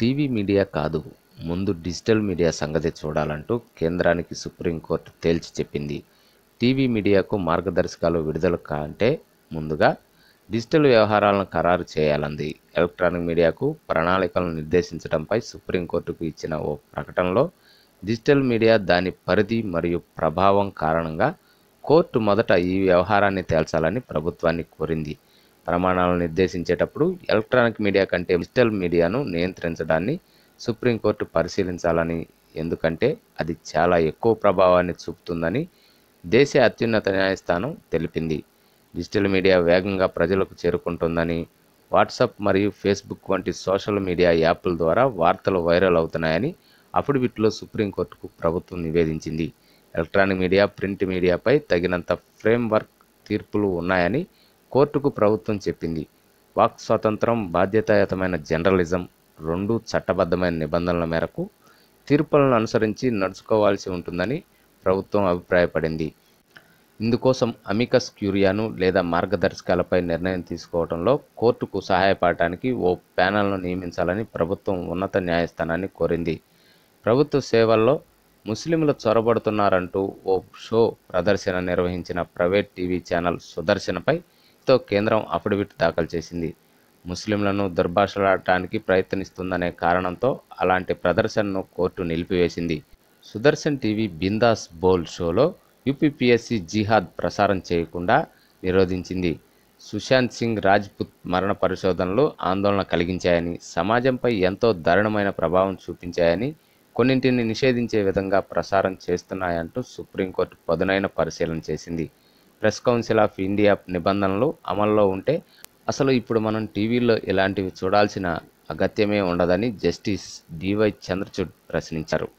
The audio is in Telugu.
టీవీ మీడియా కాదు ముందు డిజిటల్ మీడియా సంగతి చూడాలంటూ కేంద్రానికి సుప్రీంకోర్టు తేల్చి చెప్పింది టీవీ మీడియాకు మార్గదర్శకాలు విడుదల కంటే ముందుగా డిజిటల్ వ్యవహారాలను ఖరారు చేయాలంది ఎలక్ట్రానిక్ మీడియాకు ప్రణాళికలను నిర్దేశించడంపై సుప్రీంకోర్టుకు ఇచ్చిన ఓ ప్రకటనలో డిజిటల్ మీడియా దాని పరిధి మరియు ప్రభావం కారణంగా కోర్టు మొదట ఈ వ్యవహారాన్ని తేల్చాలని ప్రభుత్వాన్ని కోరింది ప్రమాణాలను నిర్దేశించేటప్పుడు ఎలక్ట్రానిక్ మీడియా కంటే డిజిటల్ మీడియాను నియంత్రించడాన్ని సుప్రీంకోర్టు పరిశీలించాలని ఎందుకంటే అది చాలా ఎక్కువ ప్రభావాన్ని చూపుతుందని దేశ అత్యున్నత న్యాయస్థానం తెలిపింది డిజిటల్ మీడియా వేగంగా ప్రజలకు చేరుకుంటుందని వాట్సాప్ మరియు ఫేస్బుక్ వంటి సోషల్ మీడియా యాప్ల ద్వారా వార్తలు వైరల్ అవుతున్నాయని అఫిడవిట్లో సుప్రీంకోర్టుకు ప్రభుత్వం నివేదించింది ఎలక్ట్రానిక్ మీడియా ప్రింట్ మీడియాపై తగినంత ఫ్రేమ్వర్క్ తీర్పులు ఉన్నాయని కోర్టుకు ప్రభుత్వం చెప్పింది వాక్ స్వాతంత్రం బాధ్యతాయుతమైన జర్నలిజం రెండు చట్టబద్ధమైన నిబంధనల మేరకు తీర్పులను అనుసరించి నడుచుకోవాల్సి ఉంటుందని ప్రభుత్వం అభిప్రాయపడింది ఇందుకోసం అమికస్ క్యూరియాను లేదా మార్గదర్శకాలపై నిర్ణయం తీసుకోవడంలో కోర్టుకు సహాయపడటానికి ఓ ప్యానల్ను నియమించాలని ప్రభుత్వం ఉన్నత న్యాయస్థానాన్ని కోరింది ప్రభుత్వ సేవల్లో ముస్లింలు చొరబడుతున్నారంటూ ఓ షో ప్రదర్శన నిర్వహించిన ప్రైవేట్ టీవీ ఛానల్ సుదర్శనపై దీంతో కేంద్రం అఫిడవిట్ దాఖలు చేసింది ముస్లింలను దుర్భాషలాడటానికి ప్రయత్నిస్తుందనే కారణంతో అలాంటి ప్రదర్శనను కోర్టు నిలిపివేసింది సుదర్శన్ టీవీ బిందాస్ బోల్ షోలో యూపీపీఎస్సీ జిహాద్ ప్రసారం చేయకుండా నిరోధించింది సుశాంత్ సింగ్ రాజ్పుత్ మరణ పరిశోధనలు ఆందోళన కలిగించాయని సమాజంపై ఎంతో దారుణమైన ప్రభావం చూపించాయని కొన్నింటిని నిషేధించే విధంగా ప్రసారం చేస్తున్నాయంటూ సుప్రీంకోర్టు పదునైన పరిశీలన చేసింది ప్రెస్ కౌన్సిల్ ఆఫ్ ఇండియా నిబంధనలు అమల్లో ఉంటే అసలు ఇప్పుడు మనం టీవీల్లో ఇలాంటివి చూడాల్సిన అగత్యమే ఉండదని జస్టిస్ డివై చంద్రచూడ్ ప్రశ్నించారు